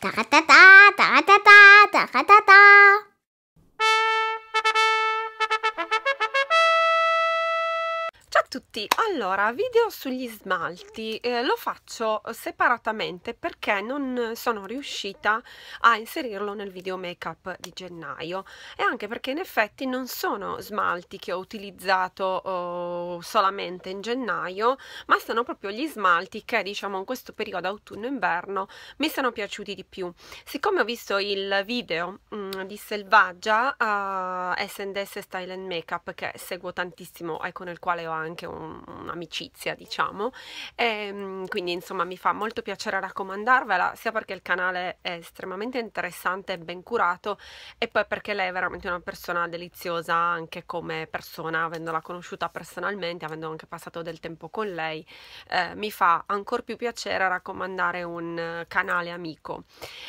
哒哒哒哒哒 tutti allora video sugli smalti eh, lo faccio separatamente perché non sono riuscita a inserirlo nel video make up di gennaio e anche perché in effetti non sono smalti che ho utilizzato oh, solamente in gennaio ma sono proprio gli smalti che diciamo in questo periodo autunno inverno mi sono piaciuti di più siccome ho visto il video mh, mm, di selvaggia uh, S&S style and makeup che seguo tantissimo e con il quale ho anche un un'amicizia, diciamo. E, ehm, quindi insomma mi fa molto piacere raccomandarvela, sia perché il canale è estremamente interessante e ben curato, e poi perché lei è veramente una persona deliziosa anche come persona, avendola conosciuta personalmente, avendo anche passato del tempo con lei, eh, mi fa ancora più piacere raccomandare un canale amico.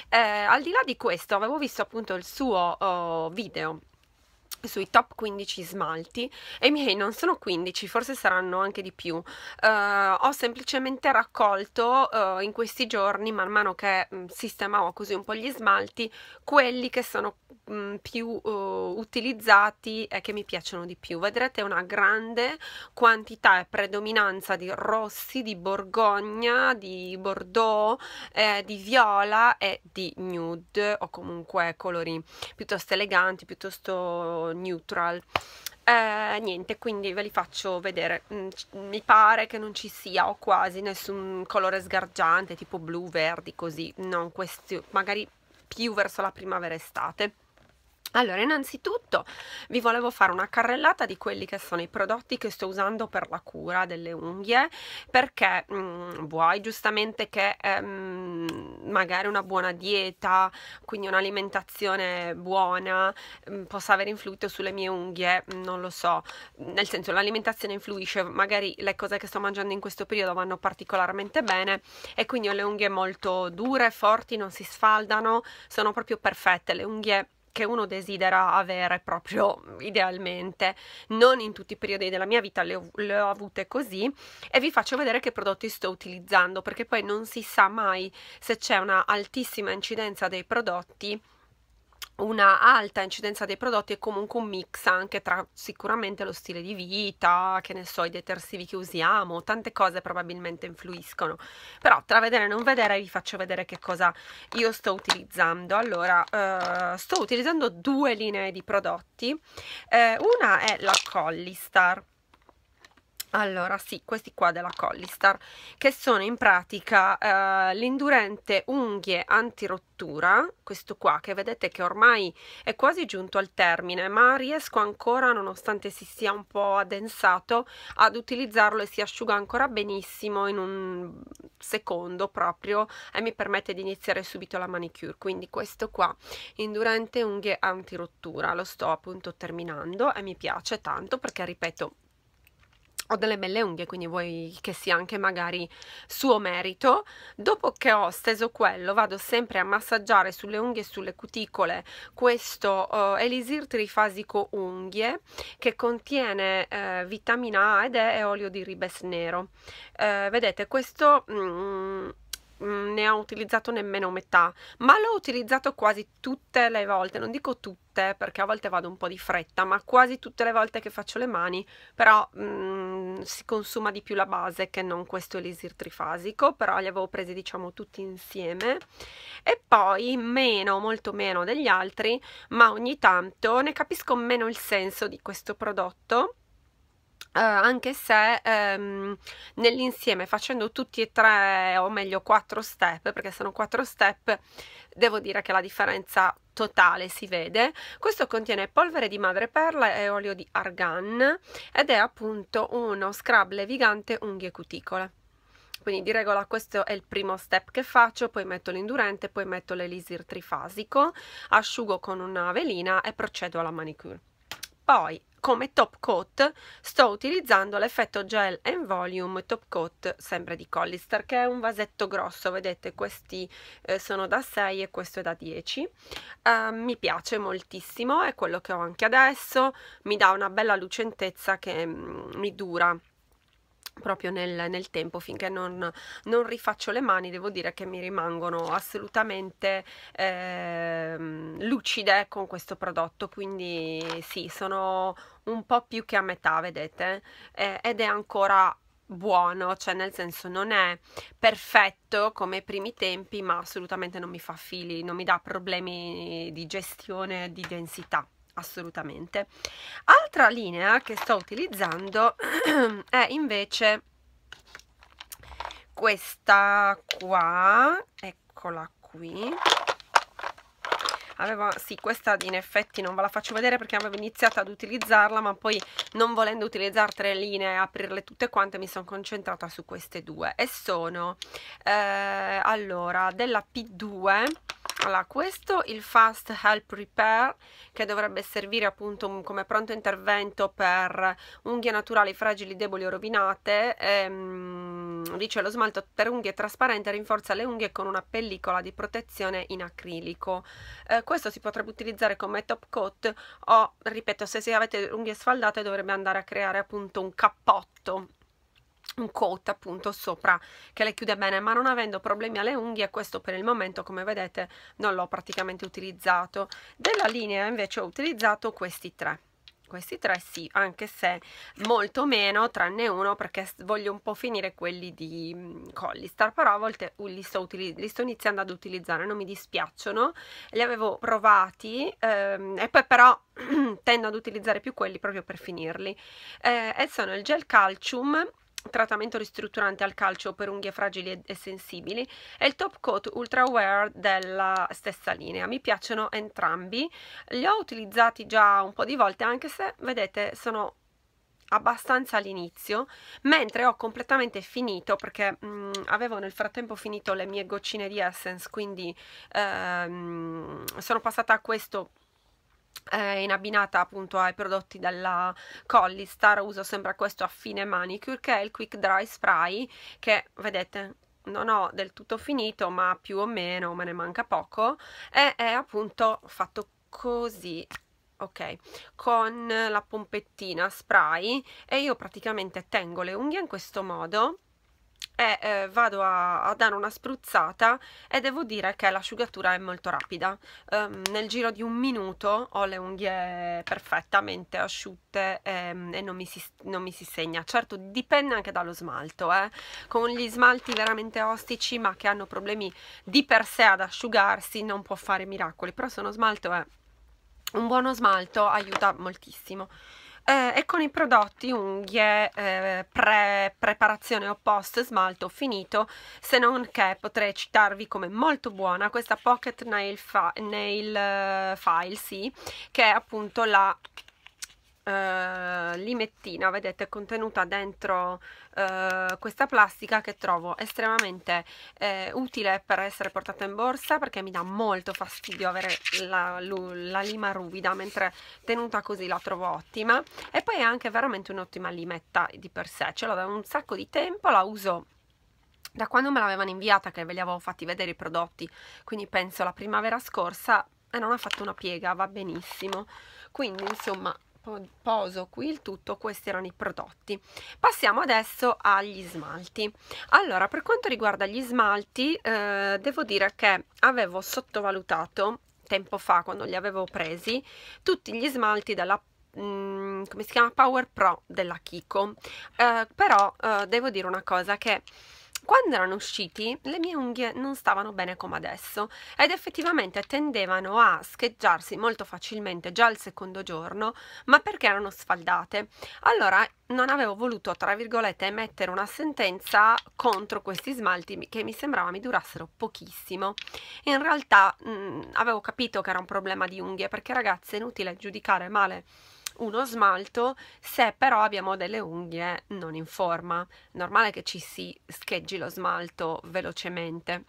Eh, al di là di questo, avevo visto appunto il suo oh, video sui top 15 smalti e i miei non sono 15, forse saranno anche di più. Uh, ho semplicemente raccolto uh, in questi giorni, man mano che mh, mm, sistemavo così un po' gli smalti, quelli che sono mh, mm, più uh, utilizzati e che mi piacciono di più. Vedrete una grande quantità e predominanza di rossi, di borgogna, di bordeaux, eh, di viola e di nude o comunque colori piuttosto eleganti, piuttosto neutral eh, niente quindi ve li faccio vedere mm, mi pare che non ci sia o quasi nessun colore sgargiante tipo blu verdi così non questi magari più verso la primavera estate allora, innanzitutto vi volevo fare una carrellata di quelli che sono i prodotti che sto usando per la cura delle unghie, perché mh, mm, vuoi giustamente che ehm, magari una buona dieta, quindi un'alimentazione buona, mh, mm, possa avere influito sulle mie unghie, mm, non lo so, nel senso l'alimentazione influisce, magari le cose che sto mangiando in questo periodo vanno particolarmente bene e quindi ho le unghie molto dure, forti, non si sfaldano, sono proprio perfette, le unghie che uno desidera avere proprio mm, idealmente. Non in tutti i periodi della mia vita le ho, le ho, avute così e vi faccio vedere che prodotti sto utilizzando perché poi non si sa mai se c'è una altissima incidenza dei prodotti una alta incidenza dei prodotti e comunque un mix anche tra sicuramente lo stile di vita, che ne so, i detersivi che usiamo, tante cose probabilmente influiscono. Però tra vedere e non vedere vi faccio vedere che cosa io sto utilizzando. Allora, eh, sto utilizzando due linee di prodotti. Eh, una è la Collistar. Allora, sì, questi qua della Collistar, che sono in pratica eh, l'indurente unghie antirottura, questo qua, che vedete che ormai è quasi giunto al termine, ma riesco ancora, nonostante si sia un po' addensato, ad utilizzarlo e si asciuga ancora benissimo in un secondo proprio e mi permette di iniziare subito la manicure, quindi questo qua, indurente unghie antirottura, lo sto appunto terminando e mi piace tanto perché, ripeto, ho delle belle unghie, quindi vuoi che sia anche magari suo merito. Dopo che ho steso quello, vado sempre a massaggiare sulle unghie e sulle cuticole questo uh, Elisir trifasico unghie che contiene uh, vitamina A ed E e olio di ribes nero. Uh, vedete, questo... Mm, Mm, ne ho utilizzato nemmeno metà, ma l'ho utilizzato quasi tutte le volte, non dico tutte perché a volte vado un po' di fretta, ma quasi tutte le volte che faccio le mani, però mh, mm, si consuma di più la base che non questo elisir trifasico, però li avevo presi diciamo tutti insieme e poi meno, molto meno degli altri, ma ogni tanto ne capisco meno il senso di questo prodotto Uh, anche se um, nell'insieme facendo tutti e tre o meglio quattro step perché sono quattro step devo dire che la differenza totale si vede questo contiene polvere di madreperla e olio di argan ed è appunto uno scrub levigante unghie cuticole quindi di regola questo è il primo step che faccio, poi metto l'indurente, poi metto l'elisir trifasico, asciugo con una velina e procedo alla manicure. Poi come top coat sto utilizzando l'effetto gel and volume top coat sempre di Collister che è un vasetto grosso, vedete questi eh, sono da 6 e questo è da 10. Uh, ehm, mi piace moltissimo, è quello che ho anche adesso, mi dà una bella lucentezza che mh, mm, mi dura proprio nel, nel, tempo finché non, non, rifaccio le mani devo dire che mi rimangono assolutamente eh, lucide con questo prodotto quindi sì sono un po' più che a metà vedete eh, ed è ancora buono, cioè nel senso non è perfetto come i primi tempi, ma assolutamente non mi fa fili, non mi dà problemi di gestione, di densità assolutamente altra linea che sto utilizzando è invece questa qua eccola qui Aveva, sì questa in effetti non ve la faccio vedere perché avevo iniziato ad utilizzarla ma poi non volendo utilizzare tre linee e aprirle tutte quante mi sono concentrata su queste due e sono eh, allora della P2 allora, questo il Fast Help Repair che dovrebbe servire appunto come pronto intervento per unghie naturali fragili, deboli o rovinate. Ehm, dice lo smalto per unghie trasparente rinforza le unghie con una pellicola di protezione in acrilico. Eh, questo si potrebbe utilizzare come top coat o, ripeto, se avete unghie sfaldate dovrebbe andare a creare appunto un cappotto un coat appunto sopra che le chiude bene ma non avendo problemi alle unghie questo per il momento come vedete non l'ho praticamente utilizzato della linea invece ho utilizzato questi tre questi tre sì, anche se molto meno, tranne uno perché voglio un po' finire quelli di mhmm, Collistar, però a volte li sto, li sto iniziando ad utilizzare, non mi dispiacciono, li avevo provati ehm, e poi però tendo ad utilizzare più quelli proprio per finirli eh, e sono il gel calcium trattamento ristrutturante al calcio per unghie fragili e sensibili e il top coat ultra wear della stessa linea mi piacciono entrambi li ho utilizzati già un po' di volte anche se vedete sono abbastanza all'inizio mentre ho completamente finito perché mh, mm, avevo nel frattempo finito le mie goccine di Essence quindi ehm, sono passata a questo eh, in abbinata appunto ai prodotti della Collistar uso sempre questo a fine manicure che è il Quick Dry Spray che vedete non ho del tutto finito ma più o meno me ne manca poco e è appunto fatto così ok con la pompettina spray e io praticamente tengo le unghie in questo modo e eh, vado a, a, dare una spruzzata e devo dire che l'asciugatura è molto rapida um, nel giro di un minuto ho le unghie perfettamente asciutte e, ehm, e non, mi si, non, mi si, segna certo dipende anche dallo smalto eh. con gli smalti veramente ostici ma che hanno problemi di per sé ad asciugarsi non può fare miracoli però se uno smalto è un buono smalto aiuta moltissimo eh, e con i prodotti unghie eh, pre preparazione o post smalto finito se non che potrei citarvi come molto buona questa pocket nail, nail eh, file sì che è appunto la eh, limettina vedete contenuta dentro eh, questa plastica che trovo estremamente eh, utile per essere portata in borsa perché mi dà molto fastidio avere la, la lima ruvida mentre tenuta così la trovo ottima e poi è anche veramente un'ottima limetta di per sé ce l'ho da un sacco di tempo la uso da quando me l'avevano inviata che ve li avevo fatti vedere i prodotti quindi penso la primavera scorsa e non ha fatto una piega va benissimo quindi insomma poso qui il tutto questi erano i prodotti passiamo adesso agli smalti allora per quanto riguarda gli smalti eh, devo dire che avevo sottovalutato tempo fa quando li avevo presi tutti gli smalti della Mm, come si chiama Power Pro della Kiko eh, però eh, devo dire una cosa che quando erano usciti le mie unghie non stavano bene come adesso ed effettivamente tendevano a scheggiarsi molto facilmente già al secondo giorno, ma perché erano sfaldate. Allora non avevo voluto, tra virgolette, emettere una sentenza contro questi smalti che mi sembrava mi durassero pochissimo. In realtà mh, mm, avevo capito che era un problema di unghie perché ragazze è inutile giudicare male uno smalto se però abbiamo delle unghie non in forma. Normale che ci si scheggi lo smalto velocemente.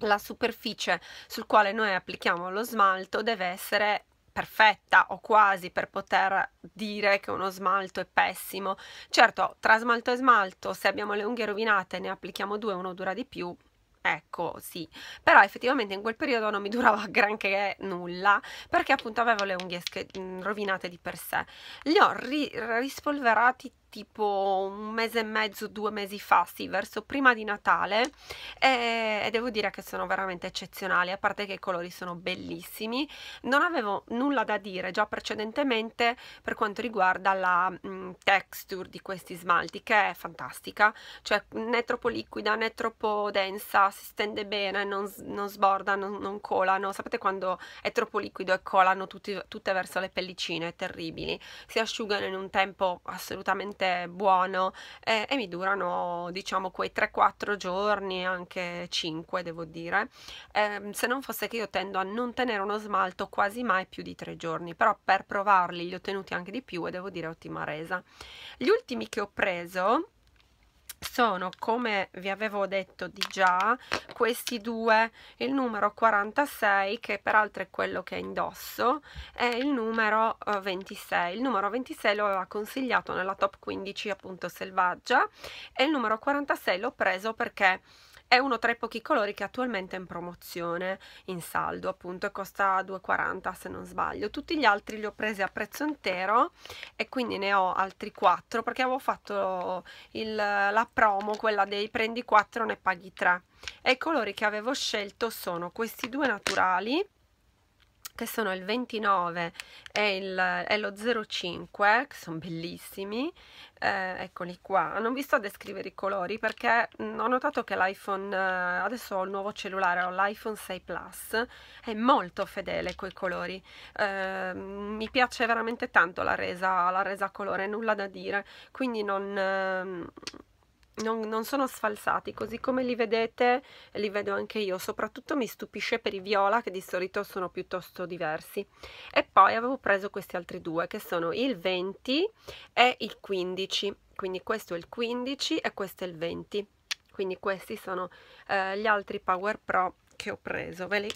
La superficie sul quale noi applichiamo lo smalto deve essere perfetta o quasi per poter dire che uno smalto è pessimo. Certo, tra smalto e smalto, se abbiamo le unghie rovinate e ne applichiamo due, uno dura di più, Ecco, sì, però effettivamente in quel periodo non mi durava granché nulla perché appunto avevo le unghie mhmm, rovinate di per sé. Li ho ri rispolverati tipo un mese e mezzo, due mesi fa, sì, verso prima di Natale e, e, devo dire che sono veramente eccezionali, a parte che i colori sono bellissimi. Non avevo nulla da dire già precedentemente per quanto riguarda la mh, mm, texture di questi smalti che è fantastica, cioè né troppo liquida né troppo densa, si stende bene, non, non sborda, non, non, colano. Sapete quando è troppo liquido e colano tutti, tutte verso le pellicine, terribili. Si asciugano in un tempo assolutamente veramente buono eh, e mi durano diciamo quei 3-4 giorni, anche 5 devo dire, eh, se non fosse che io tendo a non tenere uno smalto quasi mai più di 3 giorni, però per provarli li ho tenuti anche di più e devo dire ottima resa. Gli ultimi che ho preso sono come vi avevo detto di già questi due il numero 46 che peraltro è quello che indosso e il numero 26 eh, il numero 26 lo aveva consigliato nella top 15 appunto selvaggia e il numero 46 l'ho preso perché è uno tra i pochi colori che attualmente è in promozione in saldo appunto e costa 2,40 se non sbaglio tutti gli altri li ho presi a prezzo intero e quindi ne ho altri 4 perché avevo fatto il, la promo quella dei prendi 4 ne paghi 3 e i colori che avevo scelto sono questi due naturali che sono il 29 e, il, e lo 05 che sono bellissimi eh, eccoli qua non vi sto a descrivere i colori perché mh, ho notato che l'iPhone eh, adesso ho il nuovo cellulare ho l'iPhone 6 Plus è molto fedele coi colori eh, mi piace veramente tanto la resa, la resa colore nulla da dire quindi non ehm, non, non, sono sfalsati, così come li vedete li vedo anche io, soprattutto mi stupisce per i viola che di solito sono piuttosto diversi. E poi avevo preso questi altri due che sono il 20 e il 15, quindi questo è il 15 e questo è il 20. Quindi questi sono eh, gli altri Power Pro che ho preso, ve li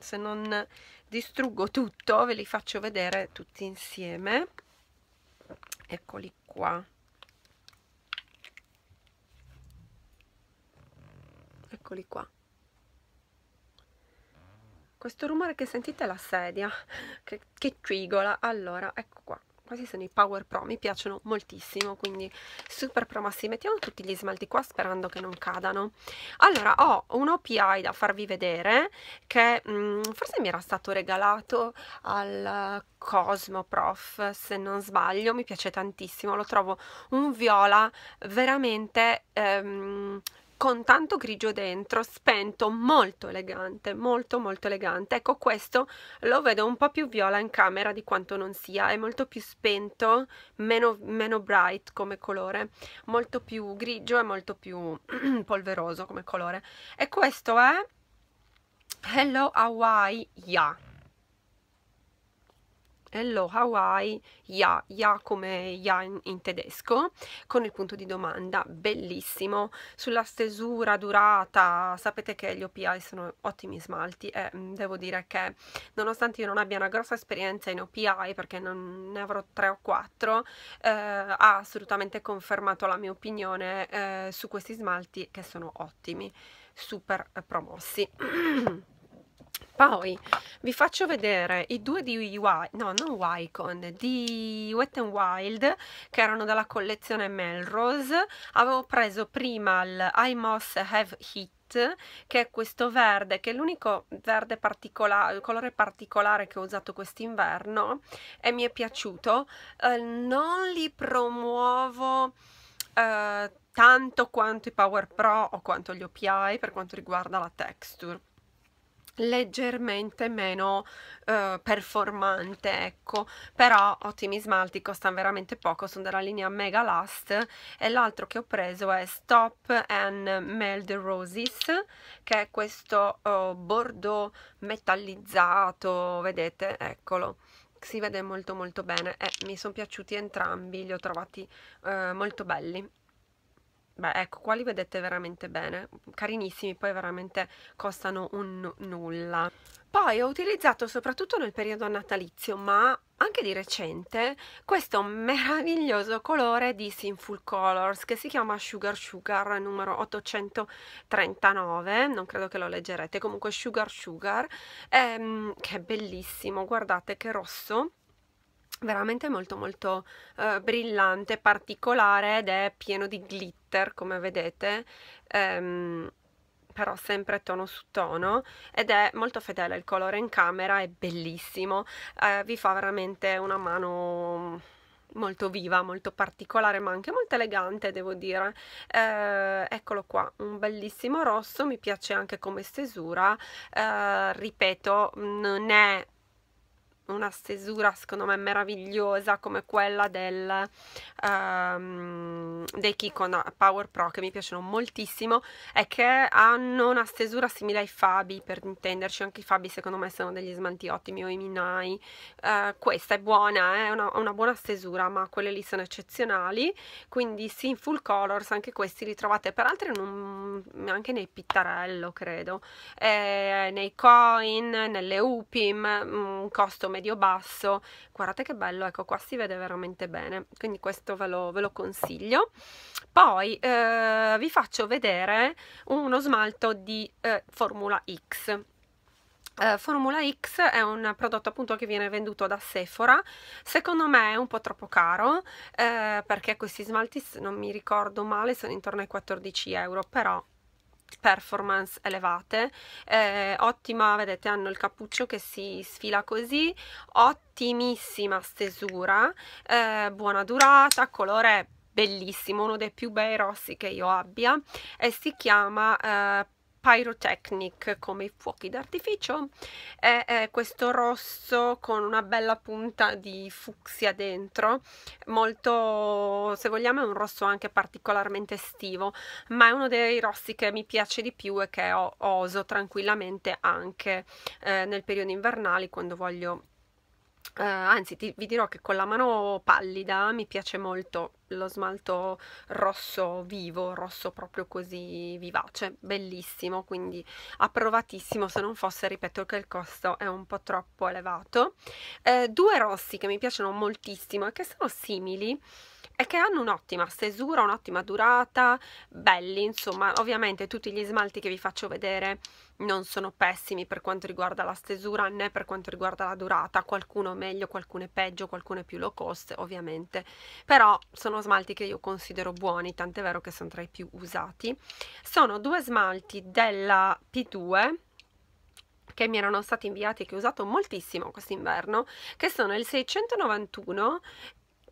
se non distruggo tutto ve li faccio vedere tutti insieme eccoli qua eccoli qua questo rumore che sentite è la sedia che, che trigola allora ecco qua questi sono i Power Pro, mi piacciono moltissimo, quindi super promassi. Mettiamo tutti gli smalti qua sperando che non cadano. Allora, ho un OPI da farvi vedere che mh, mm, forse mi era stato regalato al Cosmo Prof, se non sbaglio, mi piace tantissimo, lo trovo un viola veramente... Ehm, con tanto grigio dentro, spento, molto elegante, molto molto elegante. Ecco questo lo vedo un po' più viola in camera di quanto non sia, è molto più spento, meno, meno bright come colore, molto più grigio e molto più polveroso come colore. E questo è Hello Hawaii Ya. Yeah. Hello Hawaii, ya, ya come ya in, in tedesco, con il punto di domanda, bellissimo, sulla stesura, durata, sapete che gli OPI sono ottimi smalti e mm, devo dire che nonostante io non abbia una grossa esperienza in OPI, perché non ne avrò tre o quattro, eh, ha assolutamente confermato la mia opinione eh, su questi smalti che sono ottimi, super eh, promossi. poi vi faccio vedere i due di UI, no, non Wycon, di Wet n Wild, che erano dalla collezione Melrose. Avevo preso prima il I Moss Have Heat che è questo verde, che è l'unico verde particolare, colore particolare che ho usato quest'inverno e mi è piaciuto. Eh, non li promuovo... Eh, tanto quanto i Power Pro o quanto gli OPI per quanto riguarda la texture leggermente meno eh, performante ecco però ottimi smalti costano veramente poco sono della linea mega last e l'altro che ho preso è stop and meld roses che è questo oh, bordeaux metallizzato vedete eccolo si vede molto molto bene e eh, mi sono piaciuti entrambi li ho trovati eh, molto belli Beh, ecco, qua li vedete veramente bene, carinissimi, poi veramente costano un nulla. Poi ho utilizzato soprattutto nel periodo natalizio, ma anche di recente, questo meraviglioso colore di Sinful Colors che si chiama Sugar Sugar numero 839, non credo che lo leggerete, comunque Sugar Sugar, ehm, che è bellissimo, guardate che rosso veramente molto molto eh, brillante, particolare ed è pieno di glitter come vedete ehm, però sempre tono su tono ed è molto fedele il colore in camera è bellissimo eh, vi fa veramente una mano molto viva, molto particolare ma anche molto elegante devo dire eh, eccolo qua, un bellissimo rosso mi piace anche come stesura eh, ripeto, non è una stesura secondo me meravigliosa come quella del, um, dei Kikon Power Pro che mi piacciono moltissimo è che hanno una stesura simile ai Fabi per intenderci anche i Fabi secondo me sono degli smanti ottimi o i Minai uh, questa è buona, eh, è eh? una, una, buona stesura ma quelle lì sono eccezionali quindi sì in full colors anche questi li trovate peraltro un, anche nei Pittarello credo eh, nei coin, nelle Upim un mm, costo medio basso guardate che bello ecco qua si vede veramente bene quindi questo ve lo, ve lo consiglio poi eh, vi faccio vedere uno smalto di eh, Formula X Uh, Formula X è un prodotto appunto che viene venduto da Sephora, secondo me è un po' troppo caro uh, perché questi smalti, non mi ricordo male, sono intorno ai 14 euro, però performance elevate eh, ottima vedete hanno il cappuccio che si sfila così ottimissima stesura eh, buona durata colore bellissimo uno dei più bei rossi che io abbia e si chiama eh, pyrotechnic come i fuochi d'artificio è, è, questo rosso con una bella punta di fucsia dentro molto se vogliamo è un rosso anche particolarmente estivo ma è uno dei rossi che mi piace di più e che ho, oso tranquillamente anche eh, nel periodo invernale quando voglio eh, anzi ti, vi dirò che con la mano pallida mi piace molto lo smalto rosso vivo, rosso proprio così vivace, bellissimo, quindi approvatissimo se non fosse, ripeto, che il costo è un po' troppo elevato. Eh, due rossi che mi piacciono moltissimo e che sono simili e che hanno un'ottima stesura, un'ottima durata, belli, insomma, ovviamente tutti gli smalti che vi faccio vedere non sono pessimi per quanto riguarda la stesura né per quanto riguarda la durata, qualcuno meglio, qualcuno è peggio, qualcuno è più low cost ovviamente, però sono smalti che io considero buoni, tant'è vero che sono tra i più usati. Sono due smalti della P2 che mi erano stati inviati e che ho usato moltissimo quest'inverno, che sono il 691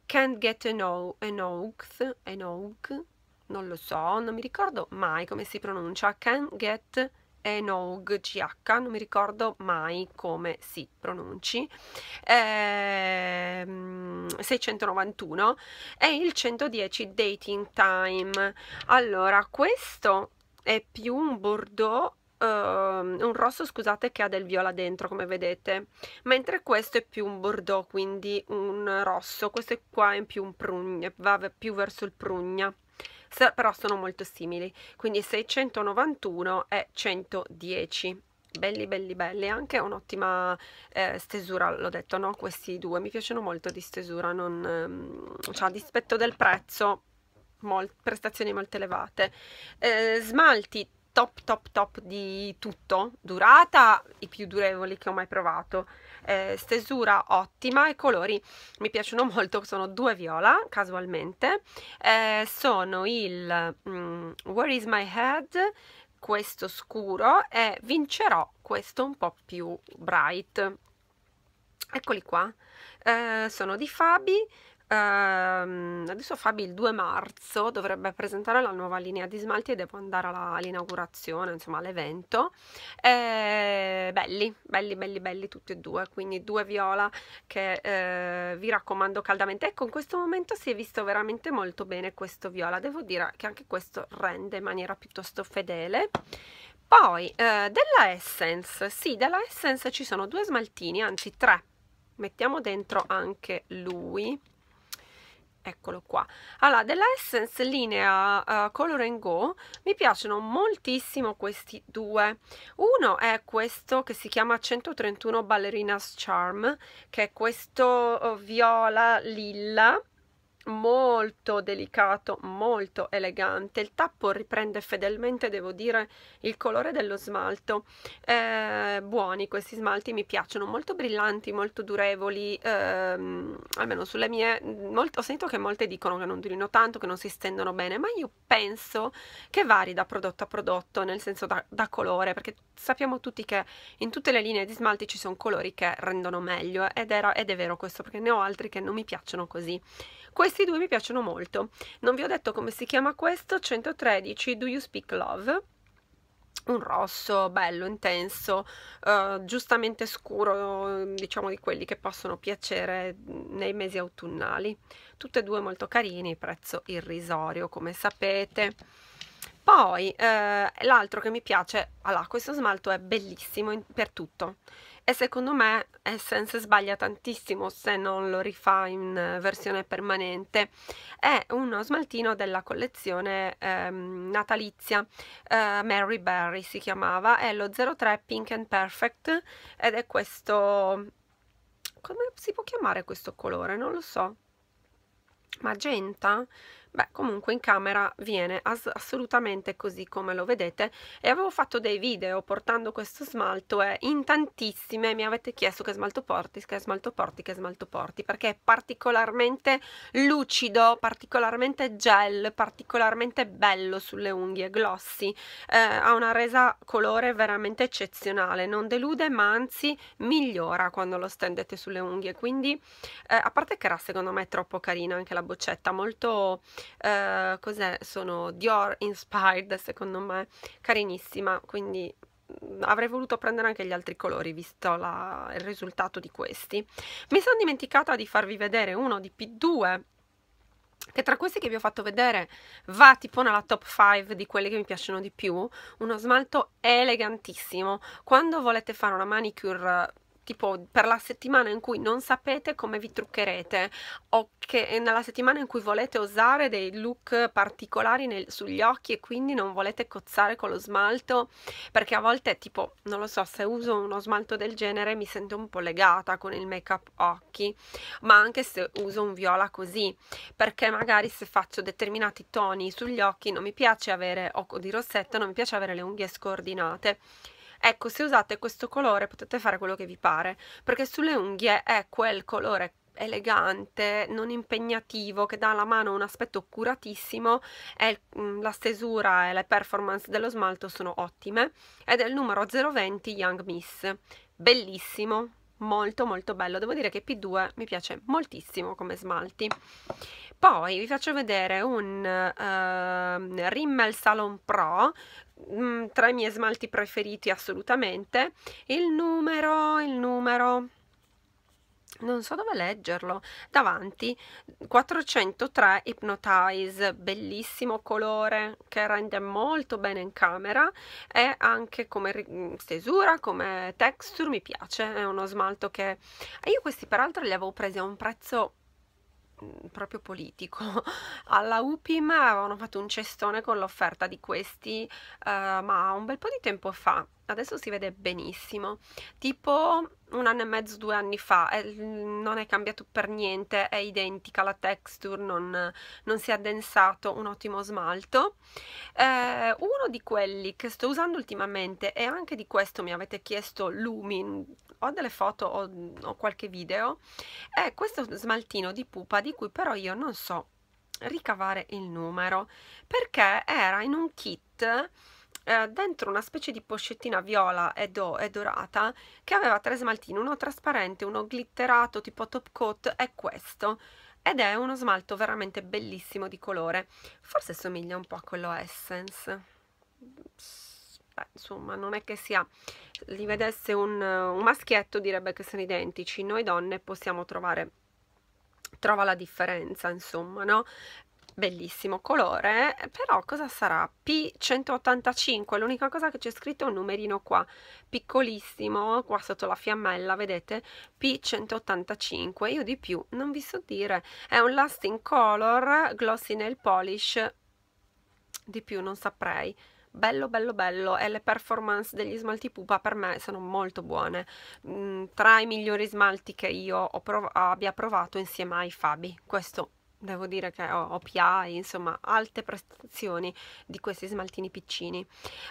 Can't Get Enough, Enough, Enough, non lo so, non mi ricordo mai come si pronuncia, Can't Get Enough Enoug CH, non mi ricordo mai come si pronunci, eh, 691 e il 110 Dating Time. Allora, questo è più un bordeaux Uh, un rosso scusate che ha del viola dentro come vedete mentre questo è più un bordeaux quindi un rosso questo qua è più un prugna va più verso il prugna però sono molto simili quindi 691 e 110 belli belli belli anche un'ottima eh, stesura l'ho detto no questi due mi piacciono molto di stesura non, ehm, cioè, a dispetto del prezzo molt, prestazioni molto elevate eh, smalti top top top di tutto durata i più durevoli che ho mai provato eh, stesura ottima i colori mi piacciono molto, sono due viola casualmente, eh, sono il mm, Where is my head? questo scuro e vincerò questo un po' più bright eccoli qua eh, sono di Fabi ehm, adesso Fabi il 2 marzo dovrebbe presentare la nuova linea di smalti e devo andare all'inaugurazione, insomma all'evento. Eh, belli, belli, belli, belli tutti e due, quindi due viola che eh, vi raccomando caldamente. Ecco, in questo momento si è visto veramente molto bene questo viola, devo dire che anche questo rende in maniera piuttosto fedele. Poi eh, della Essence, sì, della Essence ci sono due smaltini, anzi tre. Mettiamo dentro anche lui eccolo qua allora della Essence linea uh, Color and Go mi piacciono moltissimo questi due uno è questo che si chiama 131 Ballerina's Charm che è questo eh, viola lilla molto delicato, molto elegante. Il tappo riprende fedelmente, devo dire, il colore dello smalto. Eh, buoni questi smalti, mi piacciono, molto brillanti, molto durevoli, ehm, almeno sulle mie... Molto, ho sentito che molte dicono che non durino tanto, che non si stendono bene, ma io penso che vari da prodotto a prodotto, nel senso da, da colore, perché sappiamo tutti che in tutte le linee di smalti ci sono colori che rendono meglio ed, era, ed è vero questo, perché ne ho altri che non mi piacciono così. Questi due mi piacciono molto. Non vi ho detto come si chiama questo, 113 Do You Speak Love un rosso bello, intenso, eh, giustamente scuro, diciamo di quelli che possono piacere nei mesi autunnali. tutti e due molto carini, prezzo irrisorio come sapete. Poi eh, l'altro che mi piace, allora, questo smalto è bellissimo per tutto e secondo me Essence sbaglia tantissimo se non lo rifà in eh, versione permanente. È uno smaltino della collezione ehm, natalizia eh, Mary Berry si chiamava, è lo 03 Pink and Perfect ed è questo come si può chiamare questo colore? Non lo so. Magenta? Beh, comunque in camera viene ass assolutamente così come lo vedete e avevo fatto dei video portando questo smalto e in tantissime mi avete chiesto che smalto porti, che smalto porti, che smalto porti perché è particolarmente lucido, particolarmente gel, particolarmente bello sulle unghie, glossy, eh, ha una resa colore veramente eccezionale, non delude ma anzi migliora quando lo stendete sulle unghie, quindi eh, a parte che era secondo me troppo carina anche la boccetta, molto eh, cos'è? Sono Dior Inspired, secondo me, carinissima, quindi mm, avrei voluto prendere anche gli altri colori visto la, il risultato di questi mi sono dimenticata di farvi vedere uno di P2 che tra questi che vi ho fatto vedere va tipo nella top 5 di quelli che mi piacciono di più uno smalto elegantissimo quando volete fare una manicure tipo per la settimana in cui non sapete come vi truccherete o che nella settimana in cui volete usare dei look particolari nel, sugli occhi e quindi non volete cozzare con lo smalto perché a volte tipo non lo so se uso uno smalto del genere mi sento un po' legata con il make up occhi ma anche se uso un viola così perché magari se faccio determinati toni sugli occhi non mi piace avere o di rossetto non mi piace avere le unghie scordinate Ecco, se usate questo colore potete fare quello che vi pare, perché sulle unghie è quel colore elegante, non impegnativo, che dà alla mano un aspetto curatissimo, e mm, la stesura e le performance dello smalto sono ottime ed è il numero 020 Young Miss, bellissimo, molto molto bello, devo dire che P2 mi piace moltissimo come smalti. Poi vi faccio vedere un uh, Rimmel Salon Pro Mm, tra i miei smalti preferiti assolutamente il numero il numero non so dove leggerlo, davanti 403 Hypnotize, bellissimo colore che rende molto bene in camera e anche come mm, stesura, come texture mi piace, è uno smalto che... io questi peraltro li avevo presi a un prezzo proprio politico. Alla UPIM avevano fatto un cestone con l'offerta di questi, uh, ma un bel po' di tempo fa, adesso si vede benissimo, tipo un anno e mezzo, due anni fa, eh, non è cambiato per niente, è identica la texture, non, non si è addensato, un ottimo smalto. Eh, uno di quelli che sto usando ultimamente, e anche di questo mi avete chiesto Lumin, ho delle foto, o mm, ho qualche video, è questo smaltino di pupa di cui però io non so ricavare il numero perché era in un kit eh, dentro una specie di pochettina viola e, dorata che aveva tre smaltini, uno trasparente, uno glitterato tipo top coat e questo ed è uno smalto veramente bellissimo di colore forse somiglia un po' a quello Essence Beh, insomma non è che sia li vedesse un, un, maschietto direbbe che sono identici noi donne possiamo trovare trova la differenza insomma no bellissimo colore però cosa sarà P185 l'unica cosa che c'è scritto è un numerino qua piccolissimo qua sotto la fiammella vedete P185 io di più non vi so dire è un lasting color glossy nail polish di più non saprei bello bello bello e le performance degli smalti pupa per me sono molto buone mm, tra i migliori smalti che io prov abbia provato insieme ai Fabi questo devo dire che ho OPI, insomma, alte prestazioni di questi smaltini piccini.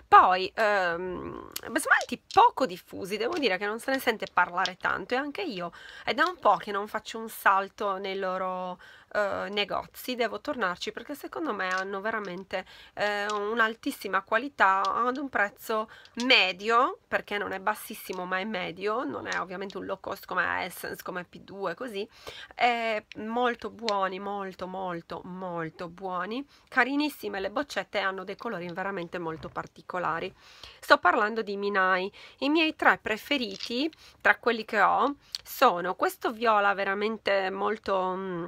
Poi, ehm, smalti poco diffusi, devo dire che non se ne sente parlare tanto e anche io è da un po' che non faccio un salto nei loro eh, negozi devo tornarci perché secondo me hanno veramente eh, un'altissima qualità ad un prezzo medio perché non è bassissimo ma è medio non è ovviamente un low cost come Essence come P2 così è molto buoni molto molto molto buoni carinissime le boccette hanno dei colori veramente molto particolari sto parlando di Minai i miei tre preferiti tra quelli che ho sono questo viola veramente molto mm,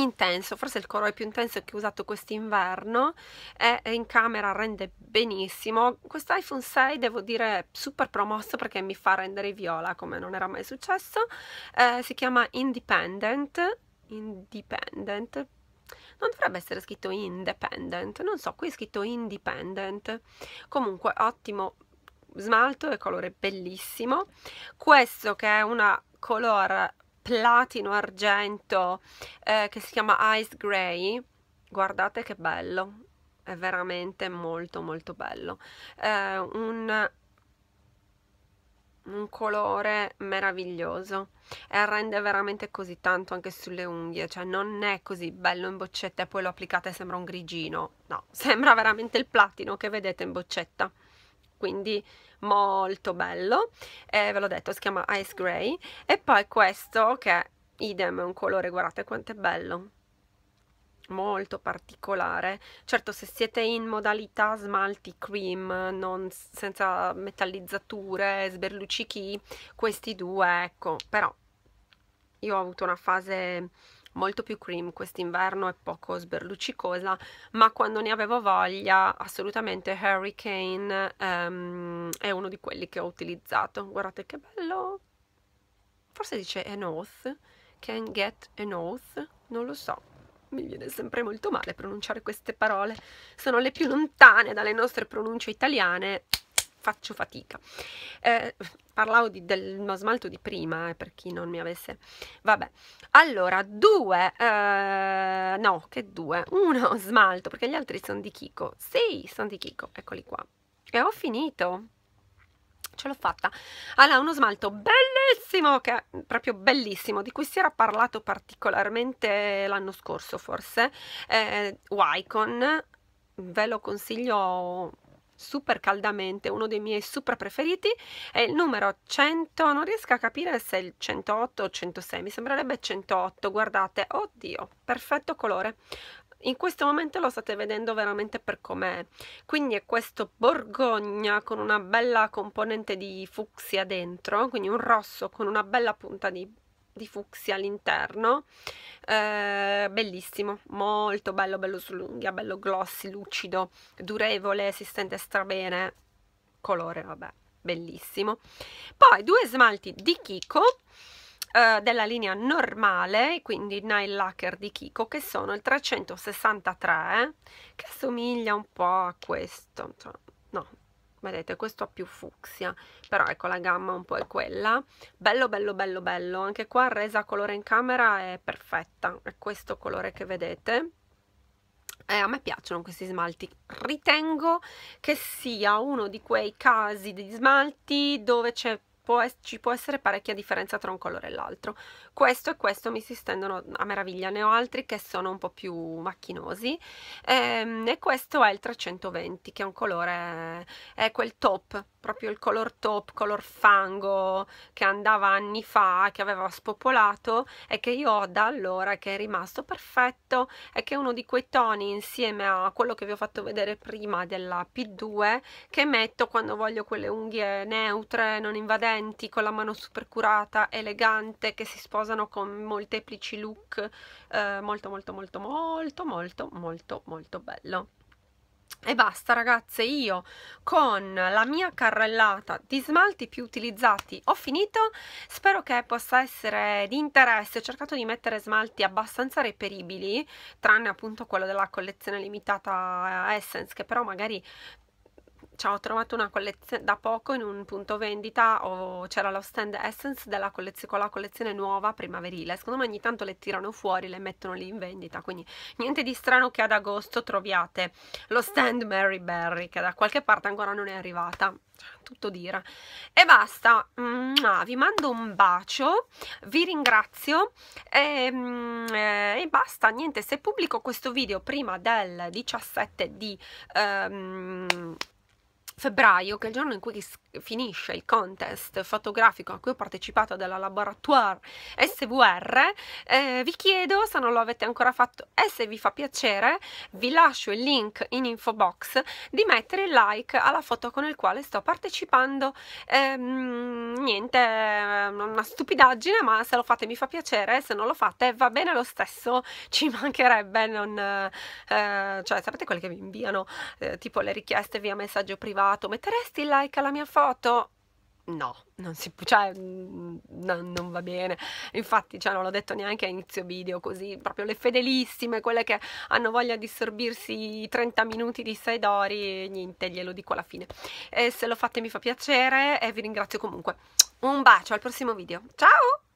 intenso, forse il colore più intenso che ho usato quest'inverno e in camera rende benissimo. Questo iPhone 6 devo dire super promosso perché mi fa rendere viola come non era mai successo, eh, si chiama Independent, Independent, non dovrebbe essere scritto independent, non so, qui è scritto independent, comunque ottimo smalto e colore bellissimo, questo che è una color platino argento eh, che si chiama Ice Grey guardate che bello è veramente molto molto bello eh, un, un colore meraviglioso e rende veramente così tanto anche sulle unghie cioè non è così bello in boccetta e poi lo applicate e sembra un grigino no, sembra veramente il platino che vedete in boccetta quindi molto bello eh, ve l'ho detto si chiama Ice Grey e poi questo che è idem è un colore guardate quanto è bello molto particolare certo se siete in modalità smalti cream non, senza metallizzature sberlucichi questi due ecco però io ho avuto una fase molto più cream quest'inverno è poco sberluccicosa ma quando ne avevo voglia assolutamente Hurricane um, è uno di quelli che ho utilizzato guardate che bello forse dice an oath can get an oath non lo so mi viene sempre molto male pronunciare queste parole sono le più lontane dalle nostre pronunce italiane faccio fatica. Eh, parlavo di, mio smalto di prima, eh, per chi non mi avesse... Vabbè, allora, due... Eh, no, che due? Uno smalto, perché gli altri sono di Kiko. Sì, sono di Kiko, eccoli qua. E ho finito. Ce l'ho fatta. Allora, uno smalto bellissimo, che è proprio bellissimo, di cui si era parlato particolarmente l'anno scorso, forse. Eh, Wycon, ve lo consiglio super caldamente, uno dei miei super preferiti, è il numero 100, non riesco a capire se è il 108 o 106, mi sembrerebbe 108, guardate, oddio, perfetto colore, in questo momento lo state vedendo veramente per com'è quindi è questo borgogna con una bella componente di fucsia dentro quindi un rosso con una bella punta di di fucsia all'interno eh, bellissimo molto bello bello sull'unghia bello glossy lucido durevole si sente strabene colore vabbè bellissimo poi due smalti di Kiko eh, della linea normale quindi Nile lacquer di Kiko che sono il 363 eh, che assomiglia un po' a questo no vedete questo ha più fucsia però ecco la gamma un po' è quella bello bello bello bello anche qua resa colore in camera è perfetta è questo colore che vedete e eh, a me piacciono questi smalti, ritengo che sia uno di quei casi di smalti dove c'è ci può essere parecchia differenza tra un colore e l'altro questo e questo mi si stendono a meraviglia ne ho altri che sono un po' più macchinosi ehm, e questo è il 320 che è un colore è quel top proprio il color top, color fango che andava anni fa, che aveva spopolato e che io ho da allora che è rimasto perfetto e che è uno di quei toni insieme a quello che vi ho fatto vedere prima della P2 che metto quando voglio quelle unghie neutre, non invadenti, con la mano super curata, elegante, che si sposa riposano con molteplici look eh, molto molto molto molto molto molto molto bello e basta ragazze, io con la mia carrellata di smalti più utilizzati ho finito, spero che possa essere di interesse, ho cercato di mettere smalti abbastanza reperibili, tranne appunto quello della collezione limitata Essence, che però magari cioè, ho trovato una collezione da poco in un punto vendita, oh, c'era lo stand Essence della collezio, con la collezione nuova primaverile, secondo me ogni tanto le tirano fuori, le mettono lì in vendita, quindi niente di strano che ad agosto troviate lo stand Mary Berry che da qualche parte ancora non è arrivata tutto dire e basta ah, vi mando un bacio vi ringrazio e, ehm, eh, e, basta niente se pubblico questo video prima del 17 di um, febbraio, che è il giorno in cui finisce il contest fotografico a cui ho partecipato dalla Laboratoire SVR, eh, vi chiedo se non lo avete ancora fatto e se vi fa piacere, vi lascio il link in info box di mettere il like alla foto con il quale sto partecipando. Ehm, niente, una stupidaggine, ma se lo fate mi fa piacere, se non lo fate va bene lo stesso, ci mancherebbe, non, eh, cioè sapete quelle che vi inviano, eh, tipo le richieste via messaggio privato privato, metteresti il like alla mia foto? no, non si può, cioè, mm, no, non va bene. Infatti, cioè, non l'ho detto neanche a inizio video, così proprio le fedelissime, quelle che hanno voglia di sorbirsi 30 minuti di Saidori, niente, glielo dico alla fine. E se lo fate mi fa piacere e vi ringrazio comunque. Un bacio, al prossimo video. Ciao!